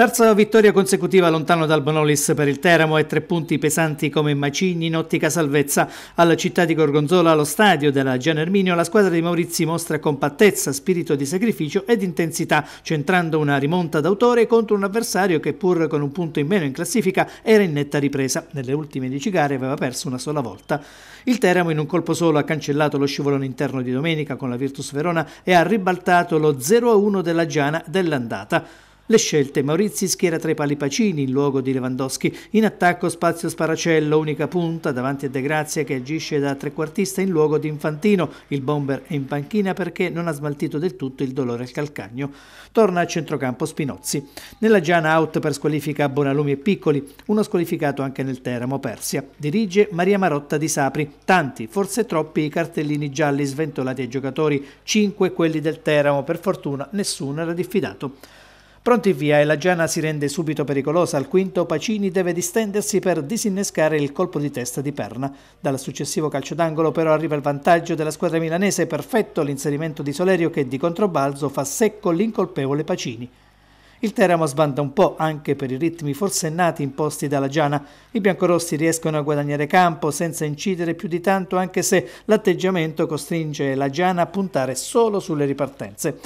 Terza vittoria consecutiva lontano dal Bonolis per il Teramo e tre punti pesanti come macigni in ottica salvezza. Alla città di Gorgonzola, allo stadio della Erminio, la squadra di Maurizi mostra compattezza, spirito di sacrificio ed intensità, centrando una rimonta d'autore contro un avversario che pur con un punto in meno in classifica era in netta ripresa. Nelle ultime dieci gare aveva perso una sola volta. Il Teramo in un colpo solo ha cancellato lo scivolone interno di domenica con la Virtus Verona e ha ribaltato lo 0-1 della Giana dell'andata. Le scelte, Maurizi schiera tra i palipacini in luogo di Lewandowski, in attacco spazio Sparacello, unica punta davanti a De Grazia che agisce da trequartista in luogo di Infantino, il bomber è in panchina perché non ha smaltito del tutto il dolore al calcagno. Torna a centrocampo Spinozzi. Nella Giana out per squalifica Bonalumi e Piccoli, uno squalificato anche nel Teramo Persia. Dirige Maria Marotta di Sapri, tanti, forse troppi i cartellini gialli sventolati ai giocatori, 5 quelli del Teramo, per fortuna nessuno era diffidato. Pronti via e la Giana si rende subito pericolosa. Al quinto Pacini deve distendersi per disinnescare il colpo di testa di Perna. Dal successivo calcio d'angolo però arriva il vantaggio della squadra milanese, perfetto l'inserimento di Solerio che di controbalzo fa secco l'incolpevole Pacini. Il Teramo sbanda un po' anche per i ritmi forsennati imposti dalla Giana. I biancorossi riescono a guadagnare campo senza incidere più di tanto anche se l'atteggiamento costringe la Giana a puntare solo sulle ripartenze.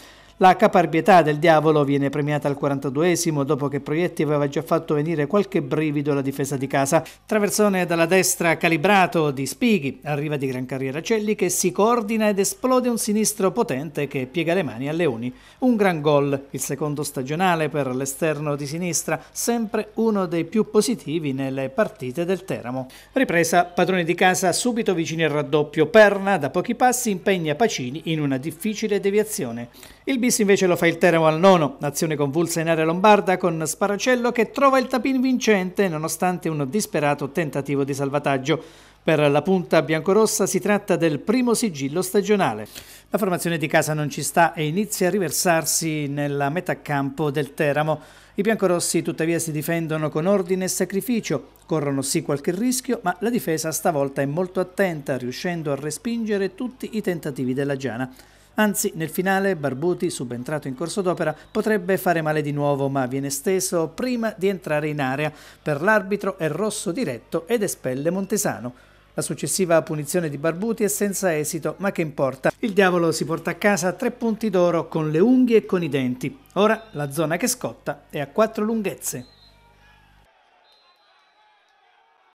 La caparbietà del diavolo viene premiata al 42esimo dopo che Proietti aveva già fatto venire qualche brivido alla difesa di casa. Traversone dalla destra calibrato di Spighi, arriva di gran carriera Celli che si coordina ed esplode un sinistro potente che piega le mani a Leoni. Un gran gol, il secondo stagionale per l'esterno di sinistra, sempre uno dei più positivi nelle partite del Teramo. Ripresa, padroni di casa subito vicini al raddoppio, Perna da pochi passi impegna Pacini in una difficile deviazione. Il bis Paris invece lo fa il Teramo al nono, azione convulsa in area lombarda con Sparacello che trova il tapin vincente nonostante un disperato tentativo di salvataggio. Per la punta biancorossa si tratta del primo sigillo stagionale. La formazione di casa non ci sta e inizia a riversarsi nella metà campo del Teramo. I biancorossi tuttavia si difendono con ordine e sacrificio, corrono sì qualche rischio, ma la difesa stavolta è molto attenta, riuscendo a respingere tutti i tentativi della Giana. Anzi, nel finale Barbuti, subentrato in corso d'opera, potrebbe fare male di nuovo, ma viene steso prima di entrare in area. Per l'arbitro è rosso diretto ed espelle Montesano. La successiva punizione di Barbuti è senza esito, ma che importa? Il diavolo si porta a casa tre punti d'oro con le unghie e con i denti. Ora la zona che scotta è a quattro lunghezze.